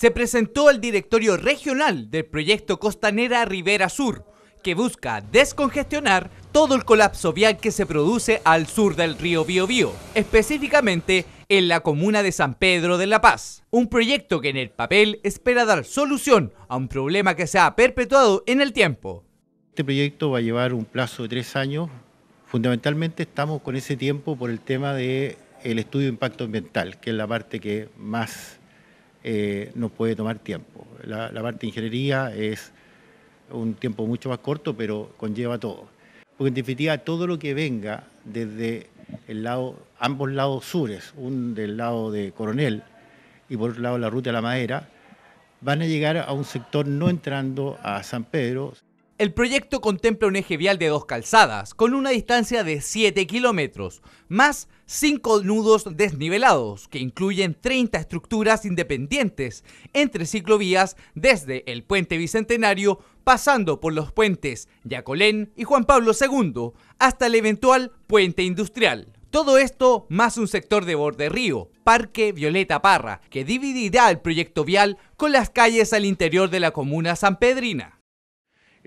se presentó el directorio regional del proyecto Costanera Rivera Sur, que busca descongestionar todo el colapso vial que se produce al sur del río Biobío, específicamente en la comuna de San Pedro de La Paz. Un proyecto que en el papel espera dar solución a un problema que se ha perpetuado en el tiempo. Este proyecto va a llevar un plazo de tres años. Fundamentalmente estamos con ese tiempo por el tema del el estudio de impacto ambiental, que es la parte que más eh, no puede tomar tiempo. La, parte de ingeniería es un tiempo mucho más corto, pero conlleva todo. Porque en definitiva todo lo que venga desde el lado, ambos lados sures, un del lado de Coronel y por otro lado la ruta de la madera, van a llegar a un sector no entrando a San Pedro. El proyecto contempla un eje vial de dos calzadas, con una distancia de 7 kilómetros, más 5 nudos desnivelados, que incluyen 30 estructuras independientes entre ciclovías desde el puente Bicentenario, pasando por los puentes Yacolén y Juan Pablo II, hasta el eventual puente industrial. Todo esto más un sector de borde río, Parque Violeta Parra, que dividirá el proyecto vial con las calles al interior de la comuna San Pedrina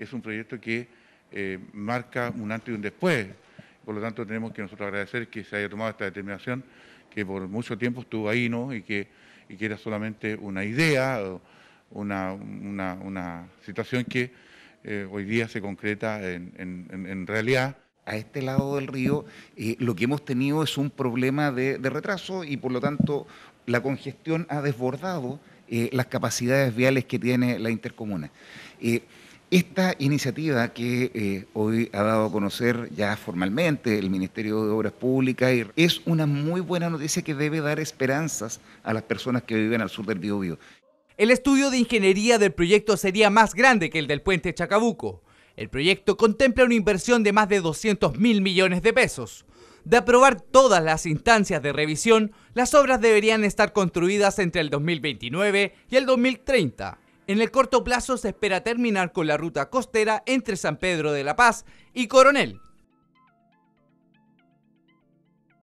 es un proyecto que eh, marca un antes y un después. Por lo tanto, tenemos que nosotros agradecer que se haya tomado esta determinación, que por mucho tiempo estuvo ahí, ¿no? Y que, y que era solamente una idea, una, una, situación que eh, hoy día se concreta en, en, realidad a este lado del río, eh, lo que hemos tenido es un problema de, de, retraso y por lo tanto la congestión ha desbordado las capacidades viales que tiene la intercomuna. Esta iniciativa que eh, hoy ha dado a conocer ya formalmente el Ministerio de Obras Públicas es una muy buena noticia que debe dar esperanzas a las personas que viven al sur del Biobío. El estudio de ingeniería del proyecto sería más grande que el del puente Chacabuco. El proyecto contempla una inversión de más de 200 mil millones de pesos. De aprobar todas las instancias de revisión, las obras deberían estar construidas entre el 2029 y el 2030. En el corto plazo se espera terminar con la ruta costera entre San Pedro de la Paz y Coronel,